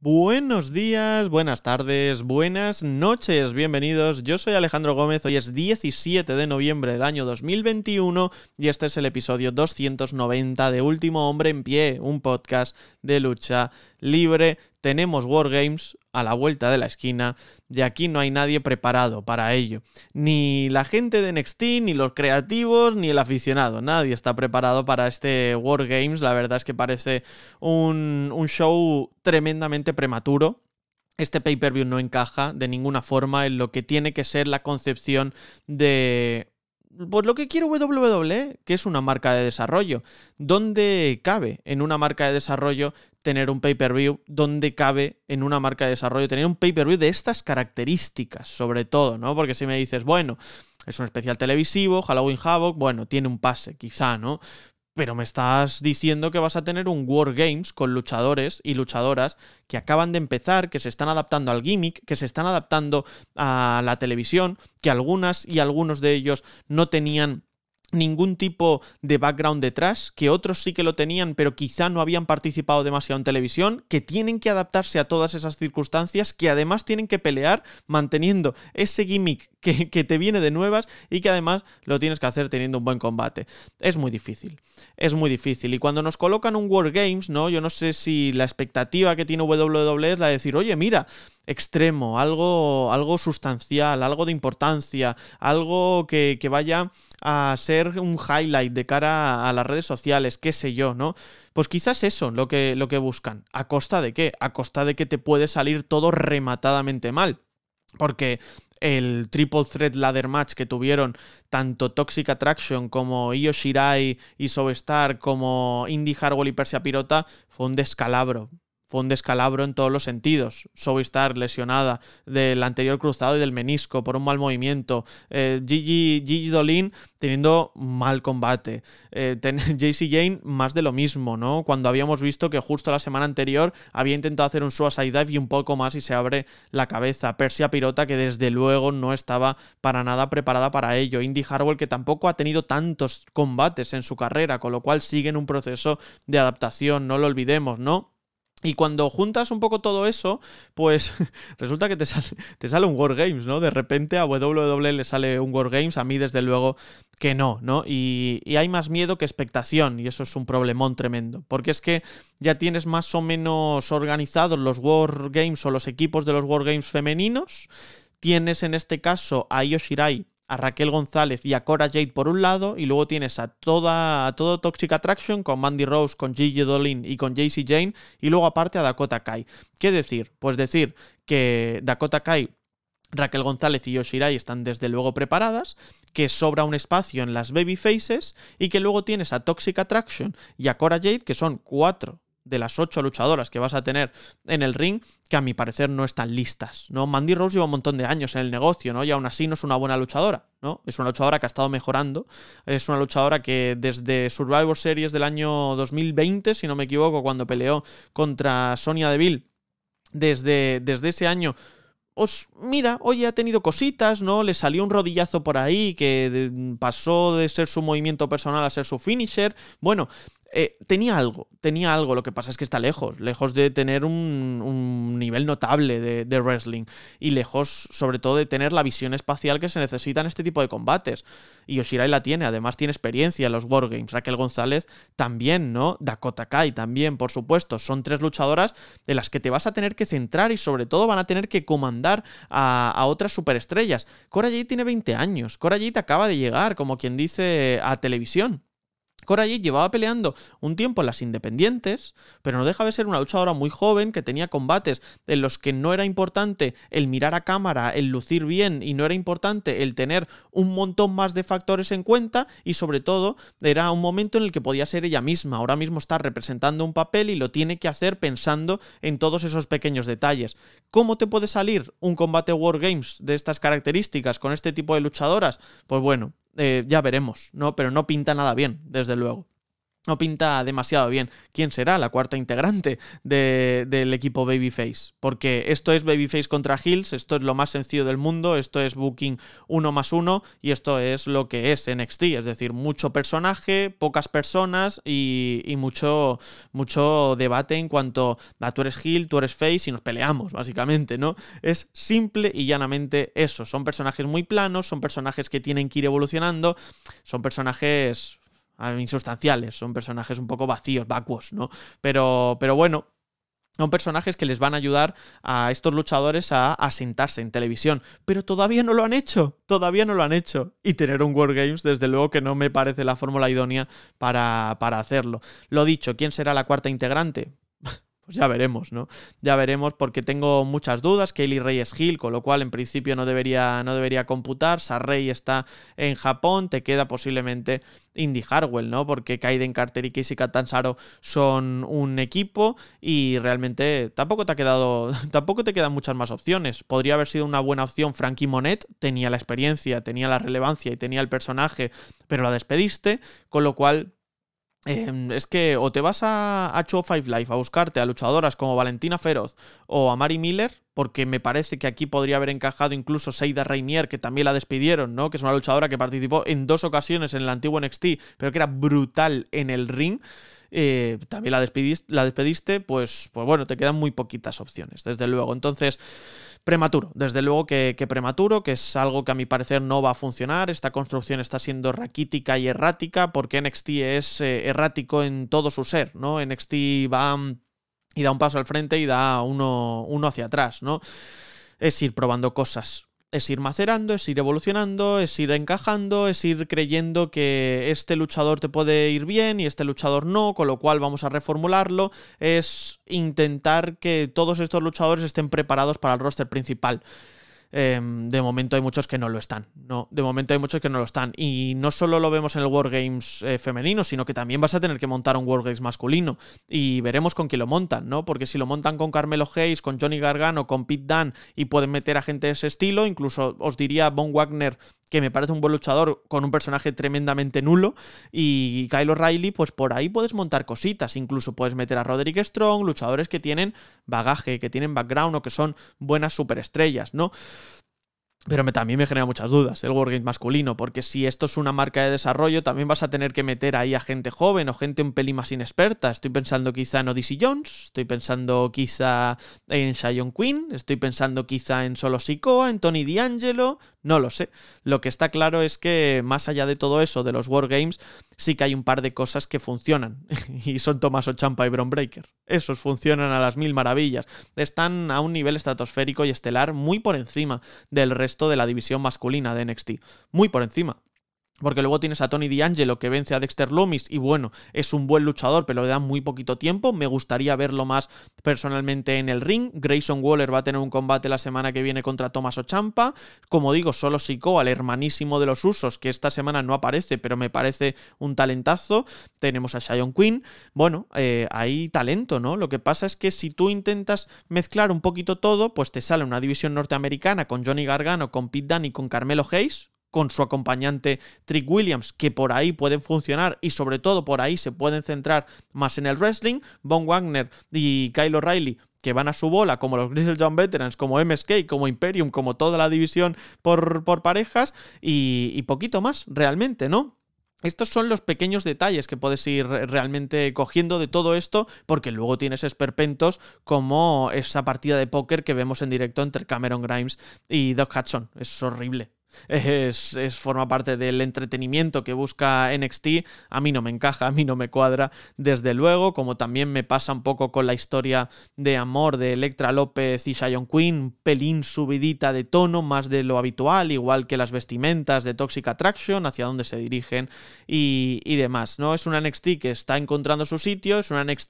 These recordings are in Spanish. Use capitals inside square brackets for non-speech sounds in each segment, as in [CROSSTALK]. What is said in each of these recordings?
Buenos días, buenas tardes, buenas noches, bienvenidos. Yo soy Alejandro Gómez, hoy es 17 de noviembre del año 2021 y este es el episodio 290 de Último Hombre en Pie, un podcast de lucha libre. Tenemos Wargames, a la vuelta de la esquina de aquí no hay nadie preparado para ello. Ni la gente de Nextin, ni los creativos, ni el aficionado. Nadie está preparado para este War Games, La verdad es que parece un, un show tremendamente prematuro. Este pay-per-view no encaja de ninguna forma en lo que tiene que ser la concepción de pues lo que quiero WWE, que es una marca de desarrollo. ¿Dónde cabe en una marca de desarrollo tener un pay-per-view? ¿Dónde cabe en una marca de desarrollo tener un pay-per-view de estas características, sobre todo, ¿no? Porque si me dices, bueno, es un especial televisivo, Halloween Havoc, bueno, tiene un pase, quizá, ¿no? pero me estás diciendo que vas a tener un War Games con luchadores y luchadoras que acaban de empezar, que se están adaptando al gimmick, que se están adaptando a la televisión, que algunas y algunos de ellos no tenían ningún tipo de background detrás, que otros sí que lo tenían, pero quizá no habían participado demasiado en televisión, que tienen que adaptarse a todas esas circunstancias, que además tienen que pelear manteniendo ese gimmick que, te viene de nuevas y que además lo tienes que hacer teniendo un buen combate. Es muy difícil, es muy difícil. Y cuando nos colocan un games ¿no? Yo no sé si la expectativa que tiene WWE es la de decir, oye, mira, extremo, algo, algo sustancial, algo de importancia, algo que, vaya a ser un highlight de cara a las redes sociales, qué sé yo, ¿no? Pues quizás eso lo que, lo que buscan. ¿A costa de qué? A costa de que te puede salir todo rematadamente mal. Porque el Triple Threat Ladder Match que tuvieron tanto Toxic Attraction como Io Shirai y como Indie Harwell y Persia Pirota fue un descalabro fue un descalabro en todos los sentidos. Sobistar lesionada del anterior cruzado y del menisco por un mal movimiento. Eh, Gigi, Dolin teniendo mal combate. Eh, [LAUGHS] JC Jane más de lo mismo, ¿no? Cuando habíamos visto que justo la semana anterior había intentado hacer un suicide dive y un poco más y se abre la cabeza. Persia Pirota que desde luego no estaba para nada preparada para ello. Indy Harwell que tampoco ha tenido tantos combates en su carrera, con lo cual sigue en un proceso de adaptación, no lo olvidemos, ¿no? Y cuando juntas un poco todo eso, pues [LAUGHS] resulta que te sale, un sale un Wargames, ¿no? De repente a WWE le sale un Wargames, a mí desde luego que no, ¿no? Y, y, hay más miedo que expectación, y eso es un problemón tremendo, porque es que ya tienes más o menos organizados los Wargames o los equipos de los Wargames femeninos, tienes en este caso a Yoshirai a Raquel González y a Cora Jade por un lado, y luego tienes a toda todo Toxic Attraction con Mandy Rose, con Gigi Dolin y con JC Jane, y luego aparte a Dakota Kai. ¿Qué decir? Pues decir que Dakota Kai Raquel González y Yoshirai están desde luego preparadas, que sobra un espacio en las baby faces y que luego tienes a Toxic Attraction y a Cora Jade, que son cuatro de las ocho luchadoras que vas a tener en el ring, que a mi parecer no están listas, ¿no? Mandy Rose lleva un montón de años en el negocio, ¿no? Y aún así no es una buena luchadora, ¿no? Es una luchadora que ha estado mejorando, es una luchadora que desde Survivor Series del año 2020, si no me equivoco, cuando peleó contra Sonia Deville, desde, desde ese año os mira, hoy ha tenido cositas, ¿no? Le salió un rodillazo por ahí que pasó de ser su movimiento personal a ser su finisher. Bueno, eh, tenía algo, tenía algo, lo que pasa es que está lejos, lejos de tener un, nivel notable de, wrestling y lejos sobre todo de tener la visión espacial que se necesita en este tipo de combates. Y Oshirai la tiene, además tiene experiencia en los Wargames, Raquel González también, ¿no? Dakota Kai también, por supuesto, son tres luchadoras de las que te vas a tener que centrar y sobre todo van a tener que comandar a, otras superestrellas. Cora Jade tiene 20 años, Cora te acaba de llegar, como quien dice, a televisión allí llevaba peleando un tiempo en las independientes, pero no deja de ser una luchadora muy joven que tenía combates en los que no era importante el mirar a cámara, el lucir bien y no era importante el tener un montón más de factores en cuenta y sobre todo era un momento en el que podía ser ella misma. Ahora mismo está representando un papel y lo tiene que hacer pensando en todos esos pequeños detalles. ¿Cómo te puede salir un combate Wargames de estas características con este tipo de luchadoras? Pues bueno, eh, ya veremos, ¿no? Pero no pinta nada bien, desde luego no pinta demasiado bien. ¿Quién será la cuarta integrante de, del equipo Babyface? Porque esto es Babyface contra Hills, esto es lo más sencillo del mundo, esto es Booking 1 más 1 y esto es lo que es NXT, es decir, mucho personaje, pocas personas y, mucho, mucho debate en cuanto a tú eres Hill, tú eres Face y nos peleamos, básicamente, ¿no? Es simple y llanamente eso. Son personajes muy planos, son personajes que tienen que ir evolucionando, son personajes insustanciales, son personajes un poco vacíos, vacuos, ¿no? Pero, pero bueno, son personajes que les van a ayudar a estos luchadores a sentarse en televisión. Pero todavía no lo han hecho, todavía no lo han hecho. Y tener un Wargames, desde luego que no me parece la fórmula idónea para, para hacerlo. Lo dicho, ¿quién será la cuarta integrante? Pues ya veremos, ¿no? Ya veremos porque tengo muchas dudas. Kaylee es Gil, con lo cual en principio no debería, no debería computar. Sarrey está en Japón. Te queda posiblemente Indie Harwell, ¿no? Porque Kaiden Carter y Casey saro son un equipo y realmente tampoco te ha quedado, [LAUGHS] tampoco te quedan muchas más opciones. Podría haber sido una buena opción Frankie Monet. Tenía la experiencia, tenía la relevancia y tenía el personaje, pero la despediste, con lo cual Em, es que o te vas a, a 5 Five Life a buscarte a luchadoras como Valentina Feroz o a Mary Miller, porque me parece que aquí podría haber encajado incluso Seida Reinier, que también la despidieron, ¿no? Que es una luchadora que participó en dos ocasiones en el antiguo NXT, pero que era brutal en el ring. Eh, también la despediste, pues, pues bueno, te quedan muy poquitas opciones, desde luego. Entonces, prematuro, desde luego que, prematuro, que es algo que a mi parecer no va a funcionar. Esta construcción está siendo raquítica y errática porque NXT es eh, errático en todo su ser, ¿no? NXT va mm, y da un paso al frente y da uno, uno hacia atrás, ¿no? Es ir probando cosas, es ir macerando, es ir evolucionando, es ir encajando, es ir creyendo que este luchador te puede ir bien y este luchador no, con lo cual vamos a reformularlo, es intentar que todos estos luchadores estén preparados para el roster principal. Em, de momento hay muchos que no lo están. No, de momento hay muchos que no lo están. Y no solo lo vemos en el Wargames eh, femenino, sino que también vas a tener que montar un Wargames masculino. Y veremos con quién lo montan, ¿no? Porque si lo montan con Carmelo Hayes, con Johnny Gargano, con Pete Dan y pueden meter a gente de ese estilo, incluso os diría Von Wagner que me parece un buen luchador con un personaje tremendamente nulo. Y Kylo Riley pues por ahí puedes montar cositas. Incluso puedes meter a Roderick Strong, luchadores que tienen bagaje, que tienen background o que son buenas superestrellas, ¿no? Pero me, también me genera muchas dudas el Wargame masculino, porque si esto es una marca de desarrollo, también vas a tener que meter ahí a gente joven o gente un peli más inexperta. Estoy pensando quizá en Odyssey Jones, estoy pensando quizá en Shion Queen, estoy pensando quizá en Solo Sikoa, en Tony D'Angelo, no lo sé. Lo que está claro es que más allá de todo eso, de los Wargames, sí que hay un par de cosas que funcionan. [LAUGHS] y son Tomás Champa y Brombreaker. Breaker. Esos funcionan a las mil maravillas. Están a un nivel estratosférico y estelar muy por encima del resto de la división masculina de NXT. Muy por encima. Porque luego tienes a Tony D'Angelo que vence a Dexter Loomis y bueno, es un buen luchador, pero le dan muy poquito tiempo. Me gustaría verlo más personalmente en el ring. Grayson Waller va a tener un combate la semana que viene contra Thomas Ochampa. Como digo, solo psicó al hermanísimo de los usos, que esta semana no aparece, pero me parece un talentazo. Tenemos a Shion Quinn. Bueno, eh, hay talento, ¿no? Lo que pasa es que si tú intentas mezclar un poquito todo, pues te sale una división norteamericana con Johnny Gargano, con Pete Dunne y con Carmelo Hayes con su acompañante Trick Williams, que por ahí pueden funcionar y sobre todo por ahí se pueden centrar más en el wrestling. Von Wagner y Kyle O'Reilly que van a su bola, como los Grizzle John Veterans, como MSK, como Imperium, como toda la división por, por parejas y, poquito más, realmente, ¿no? Estos son los pequeños detalles que puedes ir realmente cogiendo de todo esto, porque luego tienes esperpentos como esa partida de póker que vemos en directo entre Cameron Grimes y Doc Hudson. Es horrible, es, forma parte del entretenimiento que busca NXT. A mí no me encaja, a mí no me cuadra, desde luego, como también me pasa un poco con la historia de amor de Electra López y Shion Queen, pelín subidita de tono, más de lo habitual, igual que las vestimentas de Toxic Attraction, hacia dónde se dirigen y, demás. ¿no? Es una NXT que está encontrando su sitio, es una NXT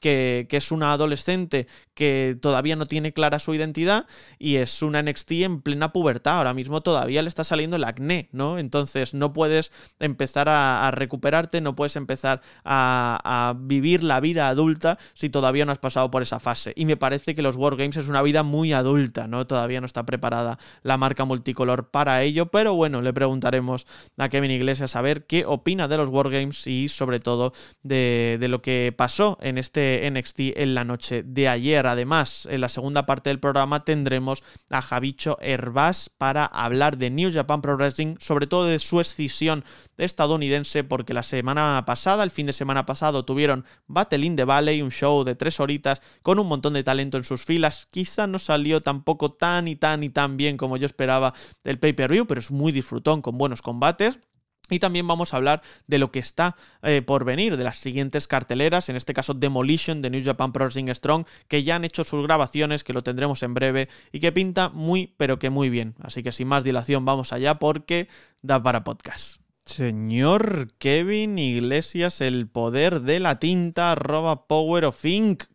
que, que es una adolescente que todavía no tiene clara su identidad y es una NXT en plena pubertad, ahora mismo todavía le está saliendo el acné, ¿no? Entonces no puedes empezar a, recuperarte, no puedes empezar a, vivir la vida adulta si todavía no has pasado por esa fase. Y me parece que los Wargames es una vida muy adulta, ¿no? Todavía no está preparada la marca multicolor para ello, pero bueno, le preguntaremos a Kevin Iglesias a ver qué opina de los Wargames y sobre todo de, de lo que pasó en este NXT en la noche de ayer. Además, en la segunda parte del programa tendremos a Javicho Herbás para hablar de New Japan Pro Wrestling, sobre todo de su escisión estadounidense, porque la semana pasada, el fin de semana pasado, tuvieron Battle de the Valley, un show de tres horitas con un montón de talento en sus filas. Quizá no salió tampoco tan y tan y tan bien como yo esperaba del pay-per-view, pero es muy disfrutón con buenos combates. Y también vamos a hablar de lo que está eh, por venir, de las siguientes carteleras, en este caso Demolition de New Japan Pro Wrestling Strong, que ya han hecho sus grabaciones, que lo tendremos en breve y que pinta muy, pero que muy bien. Así que sin más dilación, vamos allá porque da para podcast. Señor Kevin Iglesias, el poder de la tinta, arroba Power of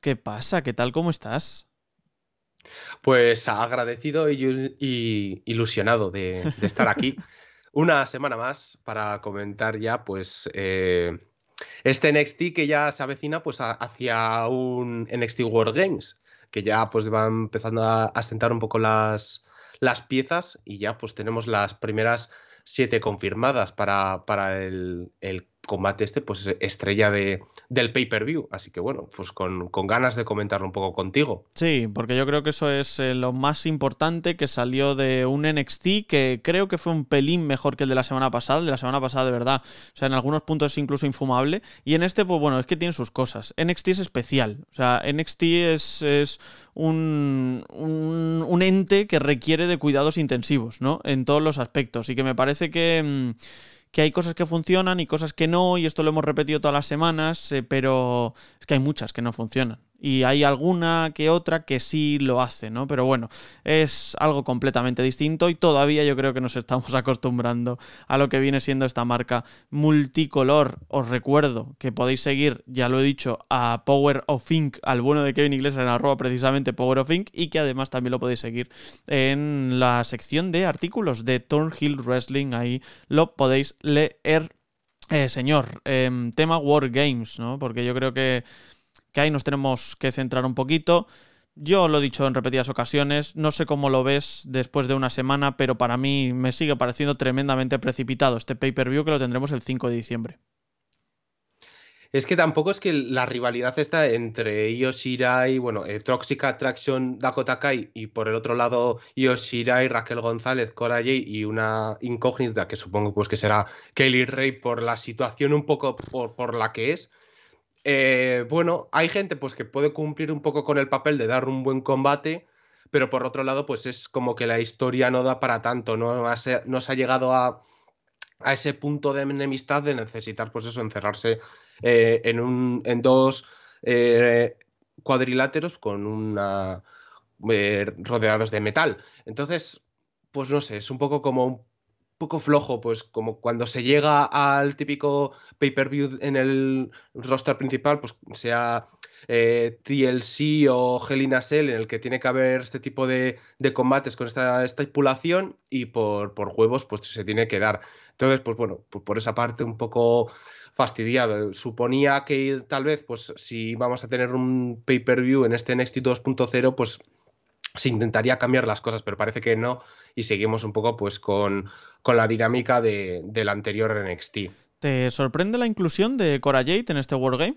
¿Qué pasa? ¿Qué tal? ¿Cómo estás? Pues agradecido y, ilusionado de estar aquí. [LAUGHS] una semana más para comentar ya, pues, eh, este NXT que ya se avecina, pues, hacia un NXT World Games, que ya, pues, van empezando a, sentar un poco las, las piezas y ya, pues, tenemos las primeras siete confirmadas para, para el, el combate este, pues estrella de, del pay-per-view. Así que bueno, pues con, ganas de comentarlo un poco contigo. Sí, porque yo creo que eso es eh, lo más importante que salió de un NXT que creo que fue un pelín mejor que el de la semana pasada, de la semana pasada de verdad. O sea, en algunos puntos incluso infumable. Y en este, pues bueno, es que tiene sus cosas. NXT es especial. O sea, NXT es, es un, un, ente que requiere de cuidados intensivos, ¿no? En todos los aspectos. Y que me parece que... Mm, que hay cosas que funcionan y cosas que no, y esto lo hemos repetido todas las semanas, eh, pero es que hay muchas que no funcionan y hay alguna que otra que sí lo hace, ¿no? Pero bueno, es algo completamente distinto y todavía yo creo que nos estamos [LAUGHS] acostumbrando a lo que viene siendo esta marca multicolor. Os recuerdo que podéis seguir, ya lo he dicho, a Power of Ink, al bueno de Kevin Iglesias en arroba precisamente Power of Ink y que además también lo podéis seguir en la sección de artículos de Turnhill Wrestling, ahí lo podéis leer. Eh, señor, em, tema War Games, ¿no? Porque yo creo que que ahí nos tenemos que centrar un poquito. Yo lo he dicho en repetidas ocasiones, no sé cómo lo ves después de una semana, pero para mí me sigue pareciendo tremendamente precipitado este pay-per-view que lo tendremos el 5 de diciembre. Es que tampoco es que la rivalidad está entre Yoshirai, bueno, Tróxica eh, Toxic Attraction Dakota Kai y por el otro lado Yoshirai, Raquel González, Cora y una incógnita que supongo pues que será Kelly Ray por la situación un poco por la que es eh, bueno, hay gente pues que puede cumplir un poco con el papel de dar un buen combate, pero por otro lado, pues es como que la historia no da para tanto, no, se, ha llegado a, ese punto de enemistad de necesitar, pues eso, encerrarse eh, en, un, en dos eh, cuadriláteros con una rodeados de metal. Entonces, pues no sé, es un poco como un poco flojo, pues como cuando se llega al típico pay-per-view en el roster principal, pues sea eh, TLC o Hell Cell, en el que tiene que haber este tipo de, combates con esta estipulación y por, por, huevos pues se tiene que dar. Entonces, pues bueno, por esa parte un poco fastidiado. Suponía que tal vez, pues si vamos a tener un pay-per-view en este NXT 2.0, pues se intentaría cambiar las cosas, pero parece que no. Y seguimos un poco pues con, la dinámica de, del anterior NXT. ¿Te sorprende la inclusión de Cora Jade en este World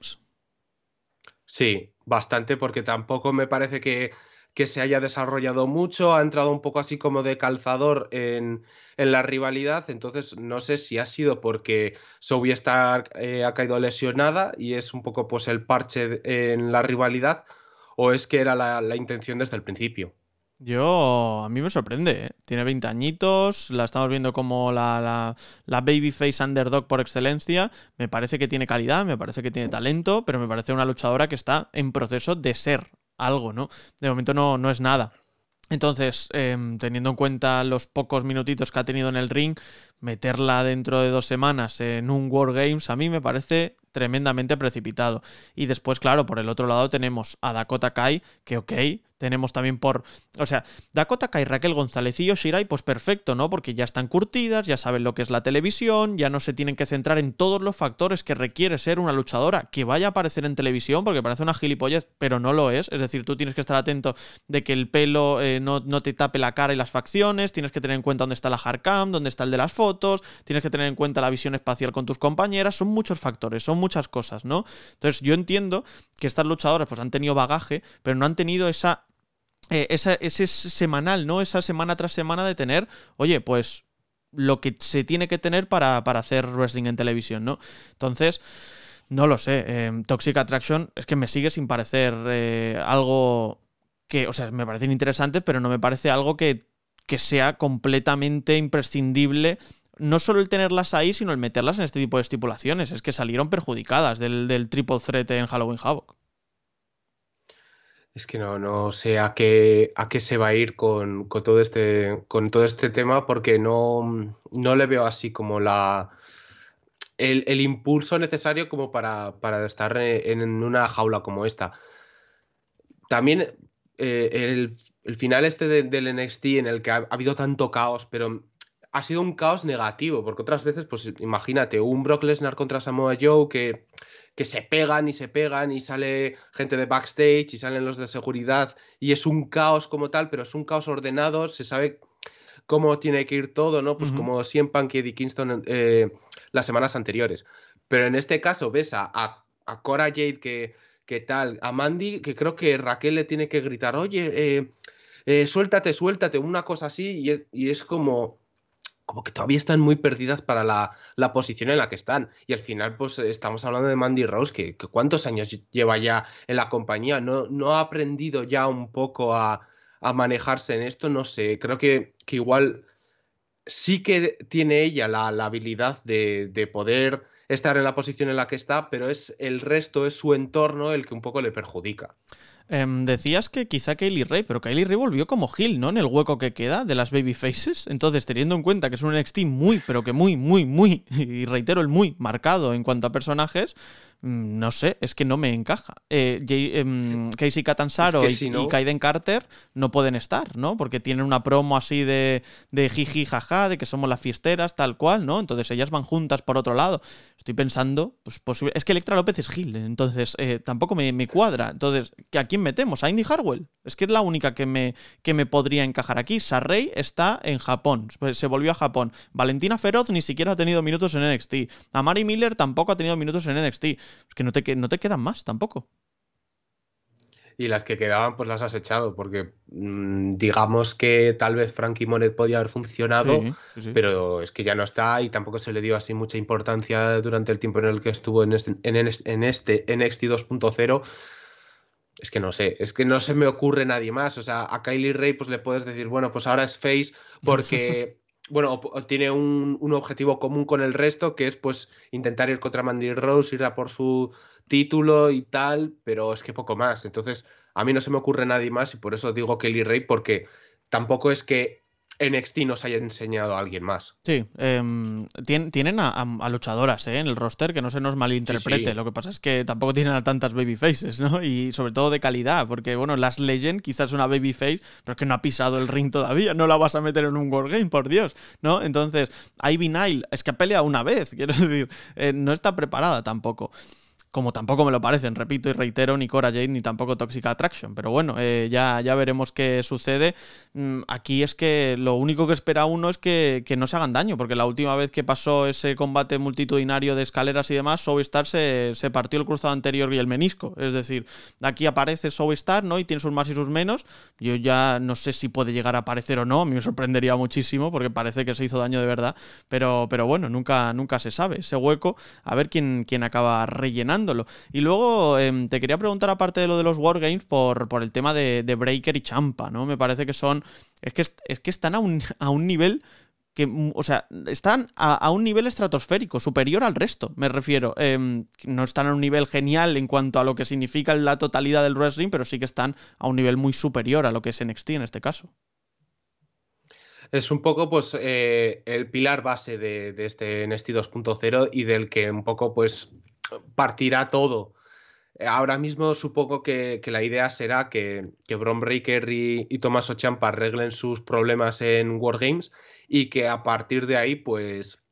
Sí, bastante, porque tampoco me parece que, se haya desarrollado mucho. Ha entrado un poco así como de calzador en, la rivalidad. Entonces, no sé si ha sido porque Zoe eh, ha caído lesionada y es un poco pues el parche en la rivalidad o es que era la, intención desde el principio. Yo, a mí me sorprende, ¿eh? tiene 20 añitos, la estamos viendo como la, babyface underdog por excelencia, me parece que tiene calidad, me parece que tiene talento, pero me parece una luchadora que está en proceso de ser algo, ¿no? De momento no, no es nada. Entonces, em, teniendo en cuenta los pocos minutitos que ha tenido en el ring, meterla dentro de dos semanas en un Games a mí me parece tremendamente precipitado. Y después, claro, por el otro lado tenemos a Dakota Kai, que ok, tenemos también por... O sea, Dakota Kai, Raquel y Shirai, pues perfecto, ¿no? Porque ya están curtidas, ya saben lo que es la televisión, ya no se tienen que centrar en todos los factores que requiere ser una luchadora que vaya a aparecer en televisión, porque parece una gilipollez, pero no lo es. Es decir, tú tienes que estar atento de que el pelo eh, no, te tape la cara y las facciones, tienes que tener en cuenta dónde está la hardcam, dónde está el de las fotos, tienes que tener en cuenta la visión espacial con tus compañeras, son muchos factores, son muchas cosas, ¿no? Entonces yo entiendo que estas luchadoras pues han tenido bagaje, pero no han tenido esa... Eh, ese semanal, ¿no? Esa semana tras semana de tener, oye, pues lo que se tiene que tener para, para hacer wrestling en televisión, ¿no? Entonces... No lo sé. Eh, Toxic Attraction es que me sigue sin parecer eh, algo que, o sea, me parecen interesantes, pero no me parece algo que, que sea completamente imprescindible no solo el tenerlas ahí, sino el meterlas en este tipo de estipulaciones. Es que salieron perjudicadas del, triple threat en Halloween Havoc. Es que no, no sé a qué, a qué se va a ir con, todo, este, con todo este tema porque no, no le veo así como la, el, impulso necesario como para, estar en una jaula como esta. También eh, el, final este del NXT en el que ha habido tanto caos, pero ha sido un caos negativo, porque otras veces, pues imagínate, un Brock Lesnar contra Samoa Joe que, que se pegan y se pegan y sale gente de backstage y salen los de seguridad y es un caos como tal, pero es un caos ordenado, se sabe cómo tiene que ir todo, ¿no? Pues como siempre Punk y Eddie Kingston eh, las semanas anteriores. Pero en este caso ves a, Cora Jade que, tal, a Mandy que creo que Raquel le tiene que gritar, oye, eh, eh, suéltate, suéltate, una cosa así y y es como como que todavía están muy perdidas para la, posición en la que están. Y al final, pues estamos hablando de Mandy Rose, que, cuántos años lleva ya en la compañía, no, no ha aprendido ya un poco a, manejarse en esto, no sé, creo que, igual sí que tiene ella la, habilidad de, de, poder estar en la posición en la que está, pero es el resto, es su entorno el que un poco le perjudica. Em, decías que quizá Kaylee Ray, pero Kaylee Ray volvió como Hill, ¿no? En el hueco que queda de las Baby Faces. Entonces, teniendo en cuenta que es un NXT muy, pero que muy, muy, muy, [LAUGHS] y reitero el muy, marcado en cuanto a personajes, Mm, no sé, es que no me encaja. Eh, em, [LAUGHS] Casey Catanzaro y, Kaiden Carter no pueden estar, ¿no? Porque tienen una promo así de, de jiji jaja, de que somos las fiesteras, tal cual, ¿no? Entonces ellas van juntas por otro lado. Estoy pensando, pues posible. Es que Electra López es Gil, entonces eh, tampoco me, cuadra. Entonces, ¿a quién metemos? ¿A Indy Harwell? Es que es la única que me, que me podría encajar aquí. Sarrey está en Japón, se volvió a Japón. Valentina Feroz ni siquiera ha tenido minutos en NXT. Amari Miller tampoco ha tenido minutos en NXT es que no te, no te quedan más tampoco. Y las que quedaban, pues las has echado, porque mm, digamos que tal vez Frankie Monet podía haber funcionado, pero es que ya no está y tampoco se le dio así mucha importancia durante el tiempo en el que estuvo en este, en, en este NXT 2.0 es que no sé, es que no se me ocurre nadie más. O sea, a Kylie Ray pues le puedes decir, bueno, pues ahora es face porque [LAUGHS] bueno, tiene un, objetivo común con el resto, que es pues intentar ir contra Mandy Rose, ir a por su título y tal, pero es que poco más. Entonces, a mí no se me ocurre nadie más y por eso digo Kelly Rey, porque tampoco es que NXT nos haya enseñado a alguien más. Sí, em, tienen, a, luchadoras eh, en el roster que no se nos malinterprete. Lo que pasa es que tampoco tienen a tantas babyfaces, ¿no? Y sobre todo de calidad, porque bueno, Las Legend quizás es una babyface, pero es que no ha pisado el ring todavía. No la vas a meter en un Wargame, por Dios, ¿no? Entonces, Ivy Nile es que ha peleado una vez, [LAUGHS] quiero decir, eh, no está preparada tampoco. Como tampoco me lo parecen, repito y reitero, ni Cora Jade ni tampoco Toxic Attraction. Pero bueno, eh, ya, ya veremos qué sucede. Mm, aquí es que lo único que espera uno es que, no se hagan daño, porque la última vez que pasó ese combate multitudinario de escaleras y demás, Soulstar se, se partió el cruzado anterior y el menisco. Es decir, aquí aparece Soulstar ¿no? Y tiene sus más y sus menos. Yo ya no sé si puede llegar a aparecer o no, a mí me sorprendería muchísimo, porque parece que se hizo daño de verdad. Pero, pero bueno, nunca, nunca se sabe. Ese hueco, a ver quién, quién acaba rellenando. Y luego em, te quería preguntar, aparte de lo de los Wargames, por, por el tema de, Breaker y Champa, ¿no? Me parece que son. Es que, es que están a un, a un nivel que, mm, o sea, están a, un nivel estratosférico, superior al resto, me refiero. Em, no están a un nivel genial en cuanto a lo que significa la totalidad del wrestling, pero sí que están a un nivel muy superior a lo que es NXT en este caso. Es un poco pues eh, el pilar base de, de este NXT 2.0 y del que un poco pues partirá todo. Ahora mismo supongo que, la idea será que, que y, Tomás Ochampa arreglen sus problemas en Wargames y que a partir de ahí pues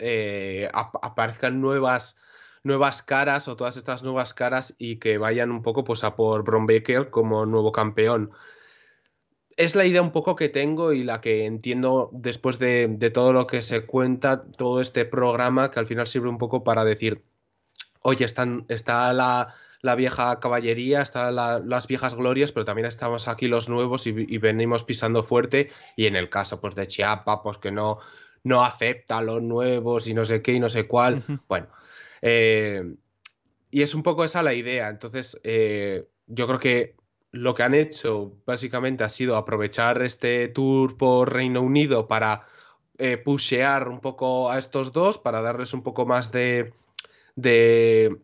eh, aparezcan nuevas, nuevas caras o todas estas nuevas caras y que vayan un poco pues a por Brom como nuevo campeón es la idea un poco que tengo y la que entiendo después de, todo lo que se cuenta, todo este programa, que al final sirve un poco para decir, oye, está la, vieja caballería, están las viejas glorias, pero también estamos aquí los nuevos y, venimos pisando fuerte. Y en el caso pues, de Chiapas, pues que no, no acepta los nuevos y no sé qué y no sé cuál. Bueno, eh, y es un poco esa la idea. Entonces, eh, yo creo que lo que han hecho básicamente ha sido aprovechar este tour por Reino Unido para eh, pushear un poco a estos dos, para darles un poco más de, de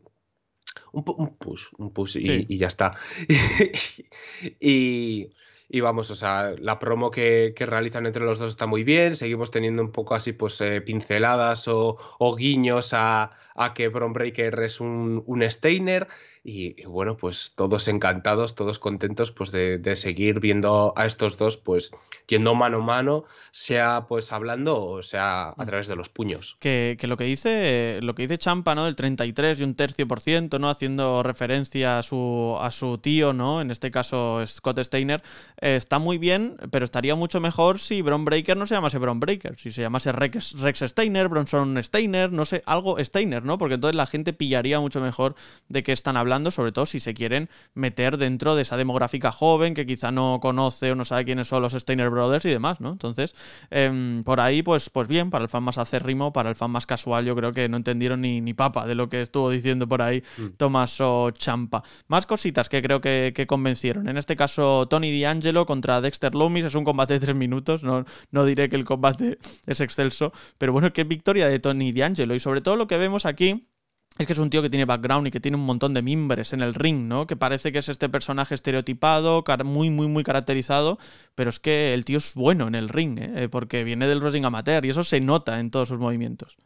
un, push, un push y, ya está. [LAUGHS] y, vamos, o sea, la promo que, realizan entre los dos está muy bien, seguimos teniendo un poco así pues eh, pinceladas o, guiños a, que Brombreaker es un, un Steiner y, bueno, pues todos encantados, todos contentos pues de, seguir viendo a estos dos pues yendo mano a mano, sea pues hablando o sea a mm. través de los puños. Que, lo que dice lo que dice Champa, ¿no? El 33 y un tercio por ciento, ¿no? Haciendo referencia a su, a su tío, ¿no? En este caso Scott Steiner, eh, está muy bien, pero estaría mucho mejor si Bron Breaker no se llamase Bron Breaker, si se llamase Rex, Rex Steiner, Bronson Steiner, no sé, algo Steiner, ¿no? Porque entonces la gente pillaría mucho mejor de qué están hablando sobre todo si se quieren meter dentro de esa demográfica joven que quizá no conoce o no sabe quiénes son los Steiner Brothers y demás, ¿no? Entonces, em, por ahí, pues, pues bien, para el fan más acérrimo, para el fan más casual, yo creo que no entendieron ni, ni papa de lo que estuvo diciendo por ahí Tomás mm. Tomaso Champa. Más cositas que creo que, convencieron. En este caso, Tony D'Angelo contra Dexter Loomis es un combate de tres minutos, no, no diré que el combate es excelso, pero bueno, qué victoria de Tony D'Angelo y sobre todo lo que vemos aquí es que es un tío que tiene background y que tiene un montón de mimbres en el ring, ¿no? Que parece que es este personaje estereotipado, muy, muy, muy caracterizado, pero es que el tío es bueno en el ring, ¿eh? ¿eh? porque viene del wrestling amateur y eso se nota en todos sus movimientos.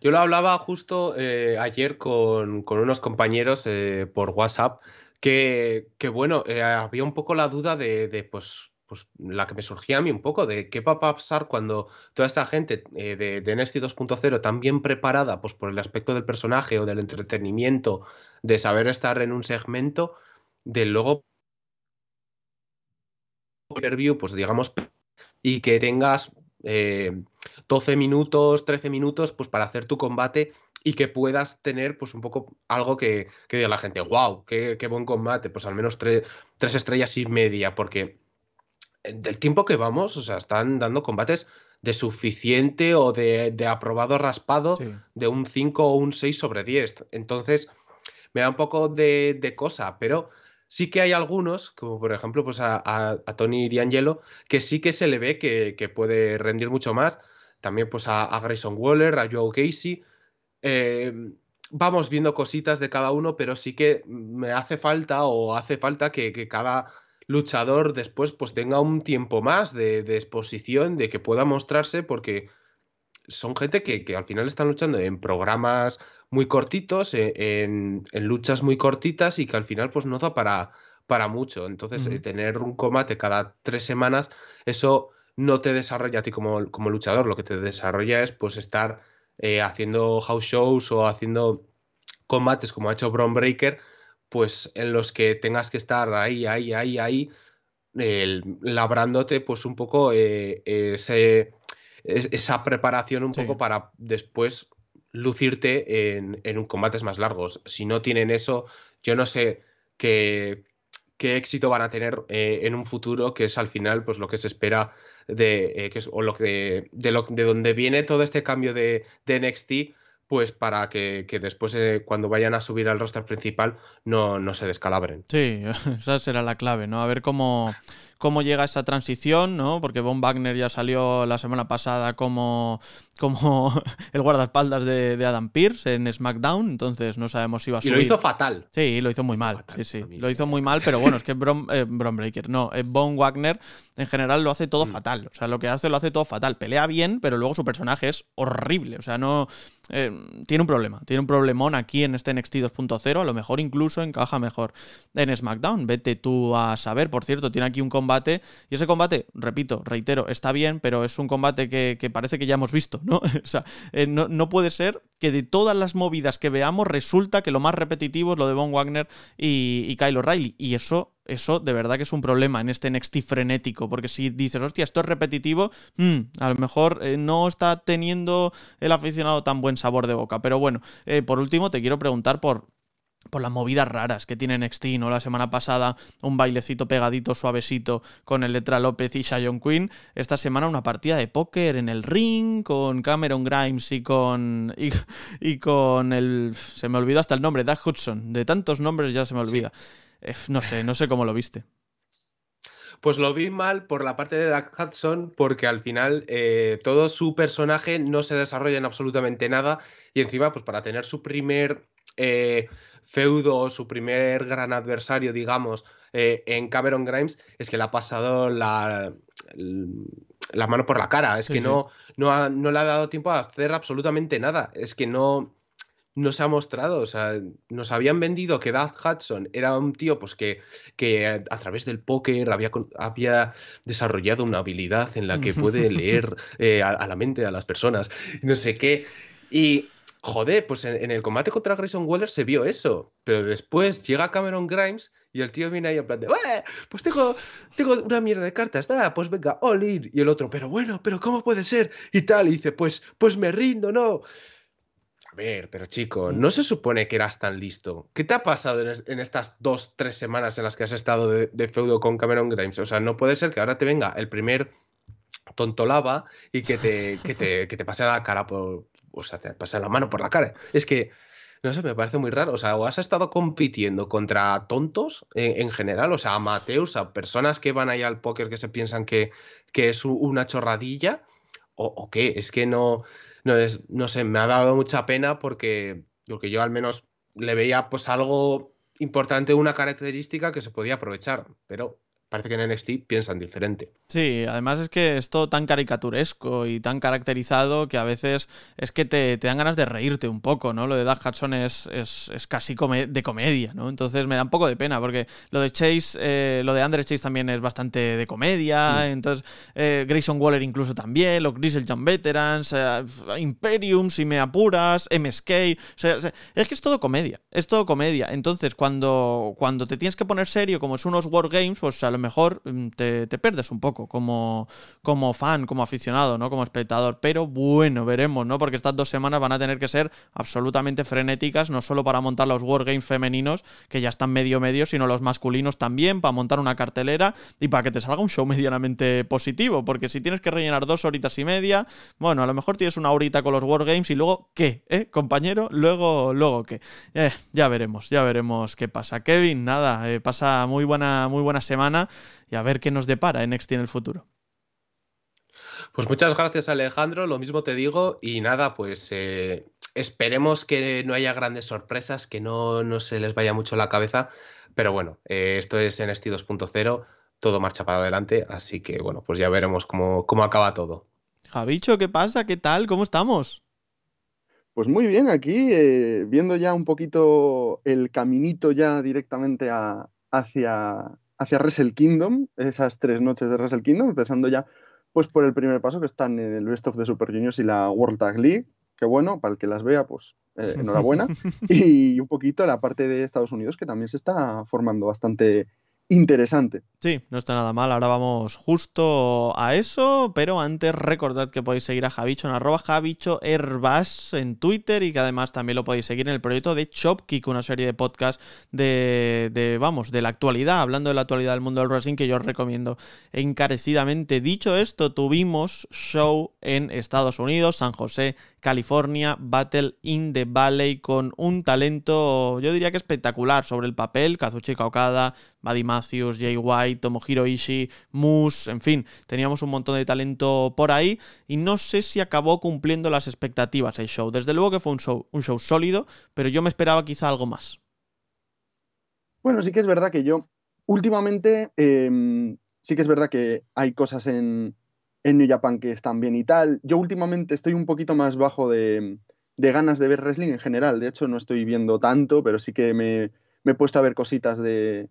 Yo lo hablaba justo eh, ayer con, unos compañeros eh, por WhatsApp, que, bueno, había un poco la duda de pues, pues la que me surgía a mí un poco, de qué va a pasar cuando toda esta gente eh, de, de 2.0 e tan bien preparada pues, por el aspecto del personaje o del entretenimiento, de saber estar en un segmento, de luego pues digamos, y que tengas 12 eh, minutos, 13 minutos, pues para hacer tu combate y que puedas tener pues un poco algo que, que diga la gente, wow, qué, buen combate, pues al menos tres estrellas y media, porque del tiempo que vamos, o sea, están dando combates de suficiente o de, aprobado raspado de un 5 o un 6 sobre 10. Entonces, me da un poco de, cosa, pero sí que hay algunos, como por ejemplo pues a, a, Tony D'Angelo, que sí que se le ve que, puede rendir mucho más. También pues a, Grayson Waller, a Joe Casey. Em, vamos viendo cositas de cada uno, pero sí que me hace falta o hace falta que, que cada luchador después pues tenga un tiempo más de, exposición, de que pueda mostrarse, porque son gente que, que, al final están luchando en programas muy cortitos, e, en, luchas muy cortitas y que al final pues no da para, para mucho. Entonces, eh, tener un combate cada tres semanas, eso no te desarrolla a ti como, luchador, lo que te desarrolla es pues estar eh, haciendo house shows o haciendo combates como ha hecho Braun Breaker, pues en los que tengas que estar ahí, ahí, ahí, ahí, labrándote pues un poco eh, esa preparación un poco para después lucirte en, en, combates más largos. Si no tienen eso, yo no sé qué, qué éxito van a tener eh, en un futuro, que es al final pues lo que se espera de, eh, que o lo que, de, donde viene todo este cambio de, de NXT pues para que, después eh, cuando vayan a subir al roster principal no, no se descalabren. Sí, [LAUGHS] esa será la clave, ¿no? A ver cómo, cómo llega esa transición, ¿no? Porque Von Wagner ya salió la semana pasada como, [LAUGHS] como el guardaespaldas de, Adam Pierce en SmackDown, entonces no sabemos si va a subir. Y lo hizo fatal. Sí, lo hizo muy mal. sí, sí. Lo hizo muy mal, pero bueno, es que Bron, eh, Breaker, no, eh, Von Wagner en general lo hace todo mm. fatal. O sea, lo que hace lo hace todo fatal. Pelea bien, pero luego su personaje es horrible. O sea, no. Eh, tiene un problema. Tiene un problemón aquí en este NXT 2.0. A lo mejor incluso encaja mejor en SmackDown. Vete tú a saber. Por cierto, tiene aquí un y ese combate, repito, reitero, está bien, pero es un combate que, parece que ya hemos visto, ¿no? [LAUGHS] o sea, eh, no, puede ser que de todas las movidas que veamos resulta que lo más repetitivo es lo de Von Wagner y, Kyle O'Reilly. Y eso eso de verdad que es un problema en este NXT frenético, porque si dices, hostia, esto es repetitivo, hmm, a lo mejor eh, no está teniendo el aficionado tan buen sabor de boca. Pero bueno, eh, por último te quiero preguntar por por las movidas raras que tiene NXT, ¿no? La semana pasada un bailecito pegadito, suavecito con el Letra López y Shion Quinn. Esta semana una partida de póker en el ring con Cameron Grimes y con... Y, con el... Se me olvidó hasta el nombre, Doug Hudson. De tantos nombres ya se me olvida. Eh, no sé, no sé cómo lo viste. Pues lo vi mal por la parte de Doug Hudson, porque al final eh, todo su personaje no se desarrolla en absolutamente nada. Y encima, pues para tener su primer eh, feudo, su primer gran adversario, digamos, eh, en Cameron Grimes, es que le ha pasado la, mano por la cara. Es que no, No, no, le ha dado tiempo a hacer absolutamente nada. Es que no, se ha mostrado. O sea, nos habían vendido que Dad Hudson era un tío pues, que, que a través del póker había, había desarrollado una habilidad en la que puede [LAUGHS] leer eh, a, a la mente a las personas. No sé qué. Y joder, pues en, el combate contra Grayson Waller se vio eso, pero después llega Cameron Grimes y el tío viene ahí en plan pues tengo, tengo una mierda de cartas, ah, pues venga, all y el otro, pero bueno, pero ¿cómo puede ser? Y tal, y dice, pues, pues me rindo, no. A ver, pero chico, mm. no se supone que eras tan listo. ¿Qué te ha pasado en, estas dos, tres semanas en las que has estado de, feudo con Cameron Grimes? O sea, no puede ser que ahora te venga el primer tontolaba y que te, que te, que te pase la cara por, o sea, te pasa la mano por la cara. Es que, no sé, me parece muy raro. O sea, o has estado compitiendo contra tontos en, general, o sea, amateurs, a personas que van ahí al póker que se piensan que, que es una chorradilla, o, o qué, es que no, no, es, no sé, me ha dado mucha pena porque lo que yo al menos le veía pues algo importante, una característica que se podía aprovechar, pero parece que en NXT piensan diferente. Sí, además es que es todo tan caricaturesco y tan caracterizado que a veces es que te, dan ganas de reírte un poco, ¿no? Lo de Doug Hudson es, es, casi de comedia, ¿no? Entonces me da un poco de pena porque lo de Chase, eh, lo de Andre Chase también es bastante de comedia, entonces eh, Grayson Waller incluso también, los Grizzle John Veterans, eh, Imperium, si me apuras, MSK, o sea, es que es todo comedia, es todo comedia. Entonces cuando, cuando te tienes que poner serio como es unos Wargames, pues a lo mejor mm, te, te pierdes un poco como, como fan, como aficionado, ¿no? Como espectador. Pero bueno, veremos, ¿no? Porque estas dos semanas van a tener que ser absolutamente frenéticas, no solo para montar los Wargames femeninos, que ya están medio medio, sino los masculinos también, para montar una cartelera y para que te salga un show [LAUGHS] medianamente positivo. Porque si tienes que rellenar dos horitas y media, bueno, a lo mejor tienes una horita con los Wargames y luego, ¿qué? ¿Eh, compañero? Luego, luego, ¿qué? Eh, ya veremos, ya veremos qué pasa. Kevin, nada, eh, pasa muy buena, muy buena semana y a ver qué nos depara NXT en el futuro. Pues muchas gracias Alejandro, lo mismo te digo y nada, pues eh, esperemos que no haya grandes sorpresas, que no, no, se les vaya mucho la cabeza, pero bueno, eh, esto es NXT 2.0, todo marcha para adelante, así que bueno, pues ya veremos cómo, acaba todo. Javicho, ¿qué pasa? ¿Qué tal? ¿Cómo estamos? Pues muy bien, aquí eh, viendo ya un poquito el caminito ya directamente a, hacia hacia Wrestle Kingdom, esas tres noches de Wrestle Kingdom, empezando ya pues por el primer paso que están en el West of the Super Juniors y la World Tag League, que bueno, para el que las vea, pues eh, [LAUGHS] enhorabuena. y un poquito la parte de Estados Unidos que también se está formando bastante interesante. Sí, no está nada mal. Ahora vamos justo a eso, pero antes recordad que podéis seguir a Javicho en arroba Javicho Herbas en Twitter y que además también lo podéis seguir en el proyecto de Chopkick, una serie de podcast de, vamos, de la actualidad, hablando de la actualidad del mundo del racing que yo os recomiendo encarecidamente. Dicho esto, tuvimos show en Estados Unidos, San José California Battle in the Valley con un talento, yo diría que espectacular sobre el papel, Kazuchi Caucada, Buddy Matthews, Jay White, Tomohiro Ishii, Moose, en fin, teníamos un montón de talento por ahí y no sé si acabó cumpliendo las expectativas el show. Desde luego que fue un show, un show sólido, pero yo me esperaba quizá algo más. Bueno, sí que es verdad que yo últimamente em, sí que es verdad que hay cosas en, en New Japan que están bien y tal. Yo últimamente estoy un poquito más bajo de, ganas de ver wrestling en general. De hecho, no estoy viendo tanto, pero sí que me, he puesto a ver cositas de,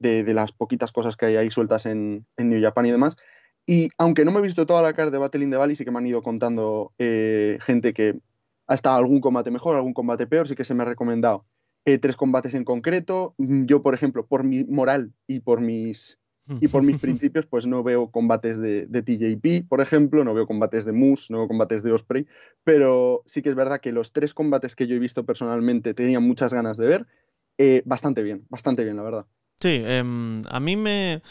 de, las poquitas cosas que hay ahí sueltas en, en, New Japan y demás. Y aunque no me he visto toda la cara de Battle in the Valley, sí que me han ido contando eh, gente que hasta algún combate mejor, algún combate peor, sí que se me ha recomendado eh, tres combates en concreto. Yo, por ejemplo, por mi moral y por mis Mm. Y por mis principios, pues no veo combates de, TJP, por ejemplo, no veo combates de Moose, no veo combates de Osprey, pero sí que es verdad que los tres combates que yo he visto personalmente tenía muchas ganas de ver. Eh, bastante bien, bastante bien, la verdad. Sí, em, a mí me...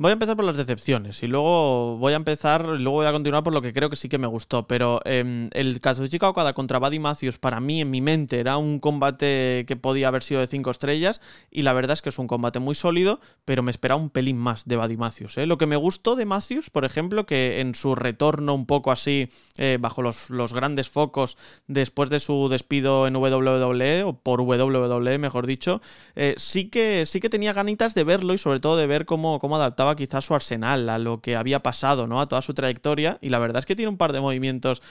Voy a empezar por las decepciones y luego voy a empezar, luego voy a continuar por lo que creo que sí que me gustó. Pero em, el caso de Chica Okada contra Buddy Matthews para mí en mi mente era un combate que podía haber sido de 5 estrellas y la verdad es que es un combate muy sólido, pero me esperaba un pelín más de Buddy Matthews. ¿eh? Lo que me gustó de Matthews, por ejemplo, que en su retorno un poco así eh, bajo los, grandes focos después de su despido en WWE o por WWE mejor dicho, eh, sí, que, sí que tenía ganitas de verlo y sobre todo de ver cómo, cómo adaptaba quizás su arsenal, a lo que había pasado, ¿no? A toda su trayectoria. Y la verdad es que tiene un par de movimientos,